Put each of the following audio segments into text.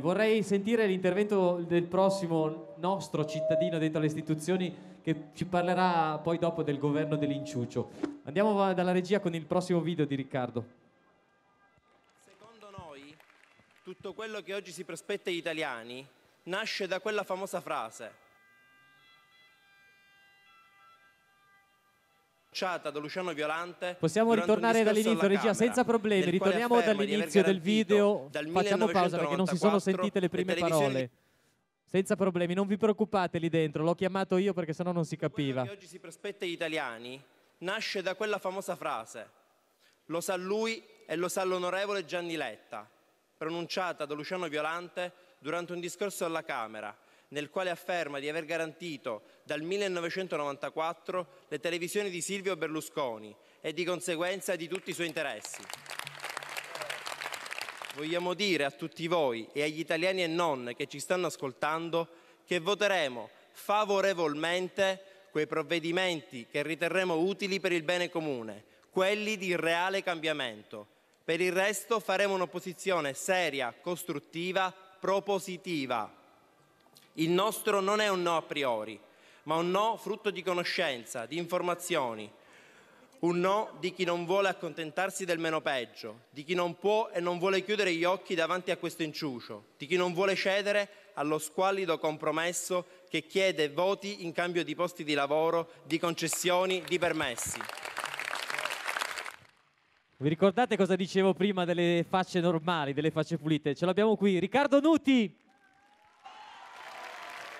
Vorrei sentire l'intervento del prossimo nostro cittadino dentro le istituzioni che ci parlerà poi dopo del governo dell'inciuccio. Andiamo dalla regia con il prossimo video di Riccardo. Secondo noi tutto quello che oggi si prospetta agli italiani nasce da quella famosa frase tracciata da Luciano Violante. Possiamo ritornare dall'inizio, regia, senza problemi. Ritorniamo dall'inizio del video. Dal Facciamo pausa perché non si sono sentite le prime parole. Senza problemi, non vi preoccupate lì dentro, l'ho chiamato io perché sennò non si capiva. Quello che oggi si prospetta agli italiani nasce da quella famosa frase, lo sa lui e lo sa l'onorevole Gianni Letta, pronunciata da Luciano Violante durante un discorso alla Camera, nel quale afferma di aver garantito dal 1994 le televisioni di Silvio Berlusconi e di conseguenza di tutti i suoi interessi. Vogliamo dire a tutti voi e agli italiani e non che ci stanno ascoltando che voteremo favorevolmente quei provvedimenti che riterremo utili per il bene comune, quelli di reale cambiamento. Per il resto faremo un'opposizione seria, costruttiva, propositiva. Il nostro non è un no a priori, ma un no frutto di conoscenza, di informazioni, un no di chi non vuole accontentarsi del meno peggio, di chi non può e non vuole chiudere gli occhi davanti a questo inciucio, di chi non vuole cedere allo squallido compromesso che chiede voti in cambio di posti di lavoro, di concessioni, di permessi. Vi ricordate cosa dicevo prima delle facce normali, delle facce pulite? Ce l'abbiamo qui, Riccardo Nuti!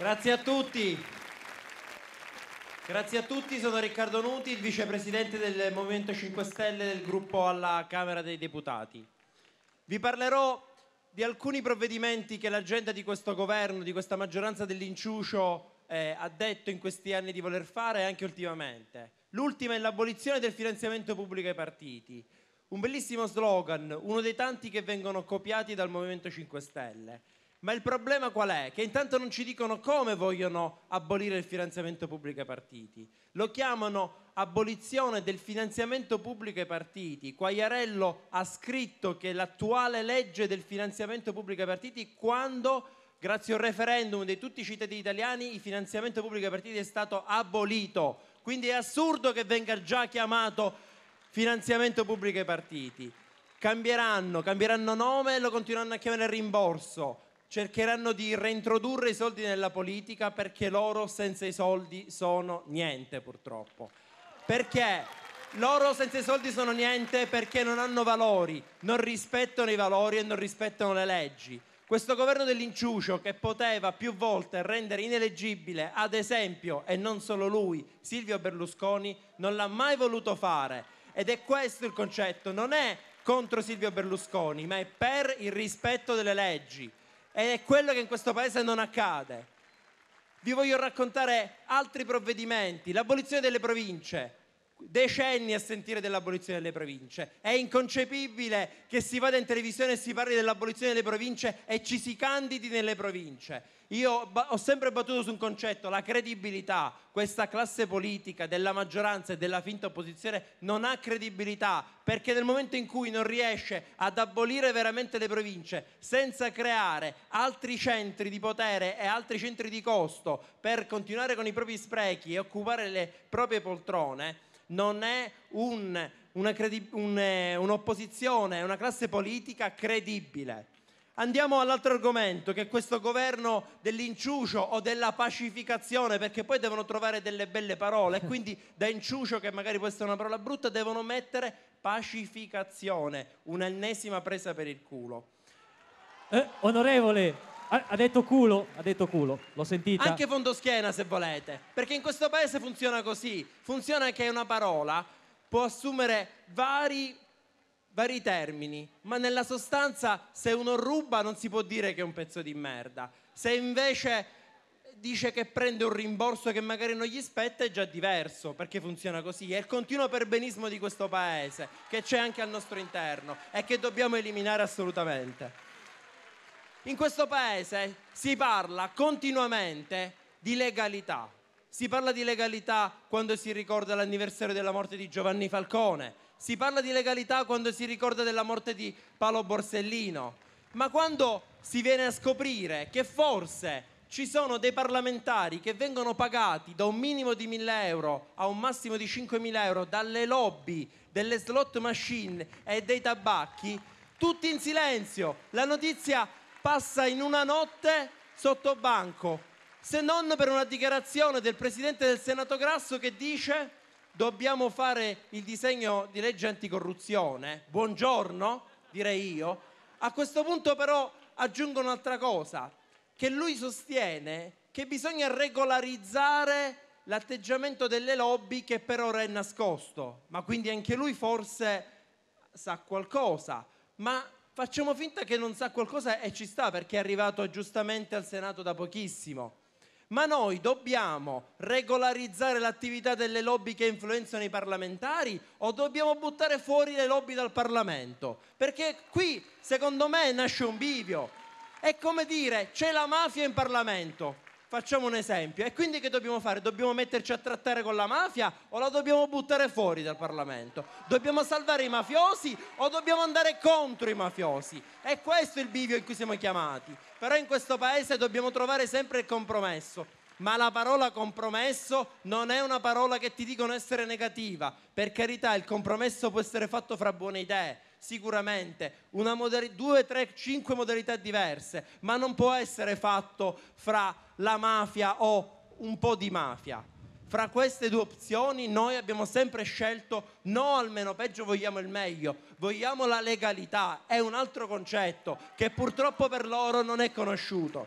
Grazie a tutti. Grazie a tutti, sono Riccardo Nuti, il vicepresidente del Movimento 5 Stelle del gruppo alla Camera dei Deputati. Vi parlerò di alcuni provvedimenti che l'agenda di questo governo, di questa maggioranza dell'inciucio eh, ha detto in questi anni di voler fare e anche ultimamente. L'ultima è l'abolizione del finanziamento pubblico ai partiti. Un bellissimo slogan, uno dei tanti che vengono copiati dal Movimento 5 Stelle. Ma il problema qual è? Che intanto non ci dicono come vogliono abolire il finanziamento pubblico ai partiti. Lo chiamano abolizione del finanziamento pubblico ai partiti. Quagliarello ha scritto che l'attuale legge del finanziamento pubblico ai partiti quando grazie a un referendum di tutti i cittadini italiani il finanziamento pubblico ai partiti è stato abolito. Quindi è assurdo che venga già chiamato finanziamento pubblico ai partiti. Cambieranno, cambieranno nome e lo continueranno a chiamare rimborso cercheranno di reintrodurre i soldi nella politica perché loro senza i soldi sono niente purtroppo. Perché loro senza i soldi sono niente perché non hanno valori, non rispettano i valori e non rispettano le leggi. Questo governo dell'inciucio che poteva più volte rendere ineleggibile, ad esempio, e non solo lui, Silvio Berlusconi, non l'ha mai voluto fare. Ed è questo il concetto, non è contro Silvio Berlusconi, ma è per il rispetto delle leggi. Ed è quello che in questo paese non accade. Vi voglio raccontare altri provvedimenti, l'abolizione delle province, decenni a sentire dell'abolizione delle province. È inconcepibile che si vada in televisione e si parli dell'abolizione delle province e ci si candidi nelle province. Io ho sempre battuto su un concetto, la credibilità. Questa classe politica della maggioranza e della finta opposizione non ha credibilità perché nel momento in cui non riesce ad abolire veramente le province senza creare altri centri di potere e altri centri di costo per continuare con i propri sprechi e occupare le proprie poltrone, non è un, una credi- un, eh, un'opposizione, una classe politica credibile. Andiamo all'altro argomento, che è questo governo dell'inciucio o della pacificazione, perché poi devono trovare delle belle parole, e quindi da inciucio, che magari può essere una parola brutta, devono mettere pacificazione, un'ennesima presa per il culo. Eh, onorevole, ha, detto culo, ha detto culo, l'ho sentita. Anche fondoschiena se volete, perché in questo paese funziona così, funziona che una parola può assumere vari, vari termini, ma nella sostanza se uno ruba non si può dire che è un pezzo di merda, se invece dice che prende un rimborso che magari non gli spetta è già diverso, perché funziona così. È il continuo perbenismo di questo paese, che c'è anche al nostro interno e che dobbiamo eliminare assolutamente. In questo paese si parla continuamente di legalità. Si parla di legalità quando si ricorda l'anniversario della morte di Giovanni Falcone, si parla di legalità quando si ricorda della morte di Paolo Borsellino, ma quando si viene a scoprire che forse ci sono dei parlamentari che vengono pagati da un minimo di 1000 euro a un massimo di 5000 euro dalle lobby delle slot machine e dei tabacchi, tutti in silenzio. La notizia passa in una notte sotto banco, se non per una dichiarazione del Presidente del Senato Grasso che dice dobbiamo fare il disegno di legge anticorruzione, buongiorno direi io, a questo punto però aggiungo un'altra cosa, che lui sostiene che bisogna regolarizzare l'atteggiamento delle lobby che per ora è nascosto, ma quindi anche lui forse sa qualcosa, ma facciamo finta che non sa qualcosa e ci sta perché è arrivato giustamente al Senato da pochissimo. Ma noi dobbiamo regolarizzare l'attività delle lobby che influenzano i parlamentari o dobbiamo buttare fuori le lobby dal Parlamento? Perché qui, secondo me, nasce un bivio. È come dire, c'è la mafia in Parlamento. Facciamo un esempio. E quindi che dobbiamo fare? Dobbiamo metterci a trattare con la mafia o la dobbiamo buttare fuori dal Parlamento? Dobbiamo salvare i mafiosi o dobbiamo andare contro i mafiosi? È questo il bivio in cui siamo chiamati. Però in questo paese dobbiamo trovare sempre il compromesso. Ma la parola compromesso non è una parola che ti dicono essere negativa. Per carità, il compromesso può essere fatto fra buone idee sicuramente modali- due, tre, cinque modalità diverse, ma non può essere fatto fra la mafia o un po' di mafia. Fra queste due opzioni noi abbiamo sempre scelto no almeno peggio, vogliamo il meglio, vogliamo la legalità, è un altro concetto che purtroppo per loro non è conosciuto.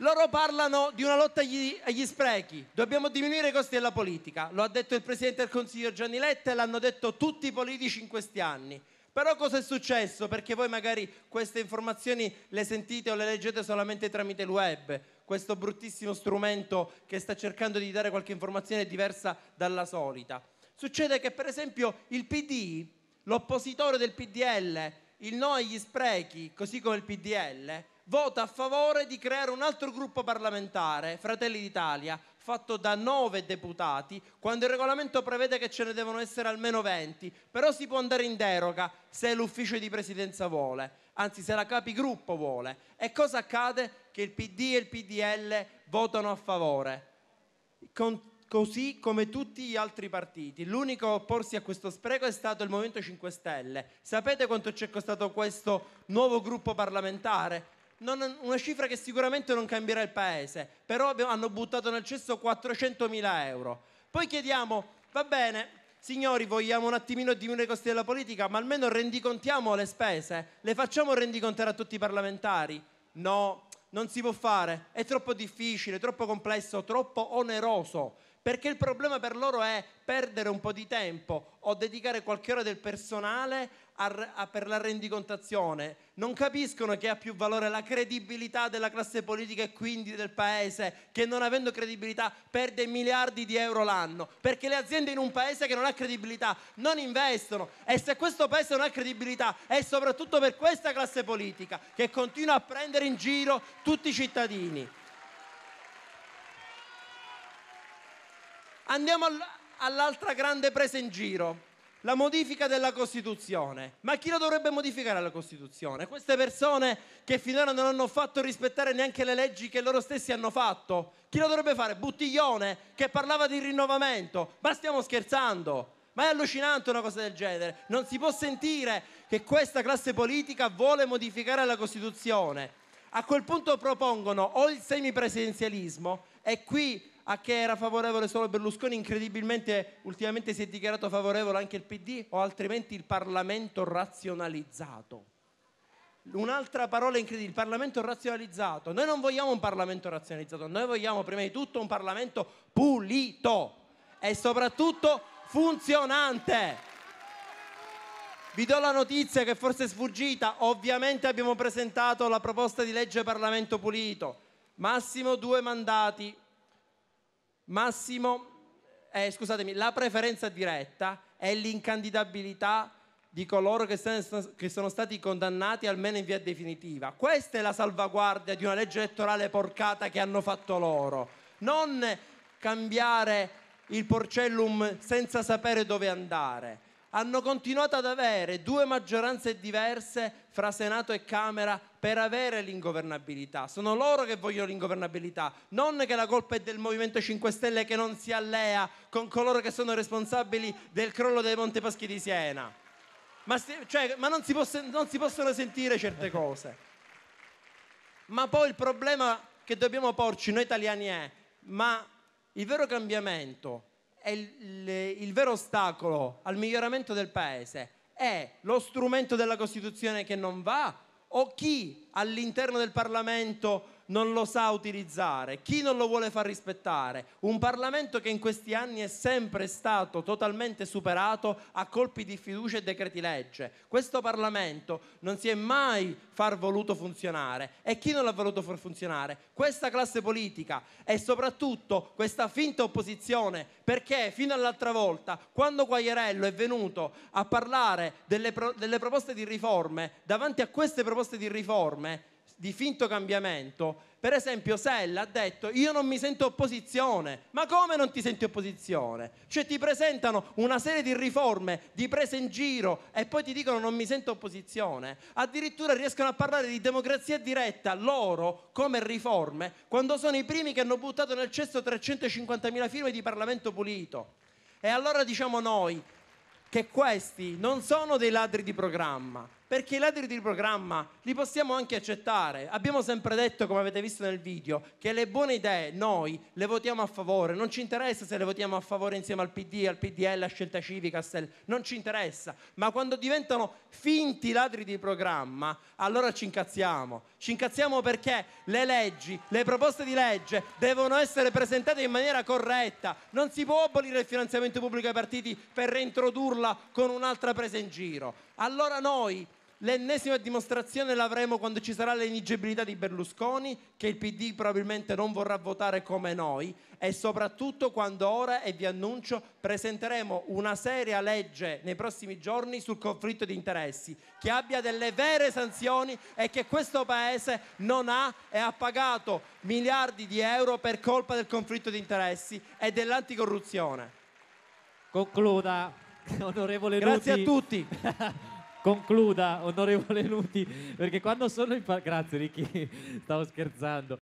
Loro parlano di una lotta agli, agli, sprechi, dobbiamo diminuire i costi della politica, lo ha detto il Presidente del Consiglio Gianni Letta e l'hanno detto tutti i politici in questi anni. Però cosa è successo? Perché voi magari queste informazioni le sentite o le leggete solamente tramite il web, questo bruttissimo strumento che sta cercando di dare qualche informazione diversa dalla solita. Succede che per esempio il PD, l'oppositore del PDL, il no agli sprechi, così come il PDL, vota a favore di creare un altro gruppo parlamentare, Fratelli d'Italia, fatto da nove deputati, quando il regolamento prevede che ce ne devono essere almeno venti, però si può andare in deroga se l'ufficio di presidenza vuole, anzi se la capigruppo vuole. E cosa accade? Che il PD e il PDL votano a favore. Con così come tutti gli altri partiti. L'unico a opporsi a questo spreco è stato il Movimento 5 Stelle. Sapete quanto ci è costato questo nuovo gruppo parlamentare? non, una cifra che sicuramente non cambierà il paese, però hanno buttato nel cesso 400 mila euro. Poi chiediamo, va bene, signori, vogliamo un attimino diminuire i costi della politica, ma almeno rendicontiamo le spese, le facciamo rendicontare a tutti i parlamentari? No, non si può fare, è troppo difficile, troppo complesso, troppo oneroso perché il problema per loro è perdere un po' di tempo o dedicare qualche ora del personale a, a, per la rendicontazione. Non capiscono che ha più valore la credibilità della classe politica e quindi del paese, che non avendo credibilità perde miliardi di euro l'anno, perché le aziende in un paese che non ha credibilità non investono e se questo paese non ha credibilità è soprattutto per questa classe politica che continua a prendere in giro tutti i cittadini. Andiamo all'altra grande presa in giro, la modifica della Costituzione. Ma chi lo dovrebbe modificare la Costituzione? Queste persone che finora non hanno fatto rispettare neanche le leggi che loro stessi hanno fatto. Chi lo dovrebbe fare? Buttiglione che parlava di rinnovamento. Ma stiamo scherzando. Ma è allucinante una cosa del genere. Non si può sentire che questa classe politica vuole modificare la Costituzione. A quel punto propongono o il semipresidenzialismo, e qui a che era favorevole solo Berlusconi, incredibilmente ultimamente si è dichiarato favorevole anche il PD o altrimenti il Parlamento razionalizzato. Un'altra parola incredibile, il Parlamento razionalizzato. Noi non vogliamo un Parlamento razionalizzato, noi vogliamo prima di tutto un Parlamento pulito e soprattutto funzionante. Vi do la notizia che forse è sfuggita, ovviamente abbiamo presentato la proposta di legge Parlamento Pulito, massimo due mandati Massimo, eh, scusatemi, la preferenza diretta è l'incandidabilità di coloro che, st- che sono stati condannati almeno in via definitiva. Questa è la salvaguardia di una legge elettorale porcata che hanno fatto loro. Non cambiare il porcellum senza sapere dove andare. Hanno continuato ad avere due maggioranze diverse fra Senato e Camera per avere l'ingovernabilità. Sono loro che vogliono l'ingovernabilità, non che la colpa è del Movimento 5 Stelle che non si allea con coloro che sono responsabili del crollo dei Monte Paschi di Siena. Ma, se, cioè, ma non, si poss- non si possono sentire certe cose. Ma poi il problema che dobbiamo porci noi italiani è, ma il vero cambiamento e il, il, vero ostacolo al miglioramento del paese è lo strumento della Costituzione che non va o chi all'interno del Parlamento non lo sa utilizzare, chi non lo vuole far rispettare. Un Parlamento che in questi anni è sempre stato totalmente superato a colpi di fiducia e decreti legge. Questo Parlamento non si è mai far voluto funzionare e chi non l'ha voluto far funzionare? Questa classe politica e soprattutto questa finta opposizione, perché fino all'altra volta, quando Quagliarello è venuto a parlare delle, pro delle proposte di riforme, davanti a queste proposte di riforme, di finto cambiamento, per esempio Sella ha detto io non mi sento opposizione, ma come non ti senti opposizione? Cioè ti presentano una serie di riforme, di prese in giro e poi ti dicono non mi sento opposizione, addirittura riescono a parlare di democrazia diretta loro come riforme quando sono i primi che hanno buttato nel cesto 350.000 firme di Parlamento pulito. E allora diciamo noi che questi non sono dei ladri di programma, perché i ladri di programma li possiamo anche accettare. Abbiamo sempre detto, come avete visto nel video, che le buone idee noi le votiamo a favore. Non ci interessa se le votiamo a favore insieme al PD, al PDL, a Scelta Civica, a Stel. Non ci interessa. Ma quando diventano finti ladri di programma, allora ci incazziamo. Ci incazziamo perché le leggi, le proposte di legge devono essere presentate in maniera corretta. Non si può abolire il finanziamento pubblico ai partiti per reintrodurla con un'altra presa in giro. Allora noi L'ennesima dimostrazione l'avremo quando ci sarà l'inigibilità di Berlusconi, che il PD probabilmente non vorrà votare come noi, e soprattutto quando ora, e vi annuncio, presenteremo una seria legge nei prossimi giorni sul conflitto di interessi, che abbia delle vere sanzioni e che questo Paese non ha e ha pagato miliardi di euro per colpa del conflitto di interessi e dell'anticorruzione. Concluda, onorevole Grazie Nuti. Grazie a tutti. concluda, onorevole Nuti, perché quando sono in... Pa- Grazie Ricchi, stavo scherzando.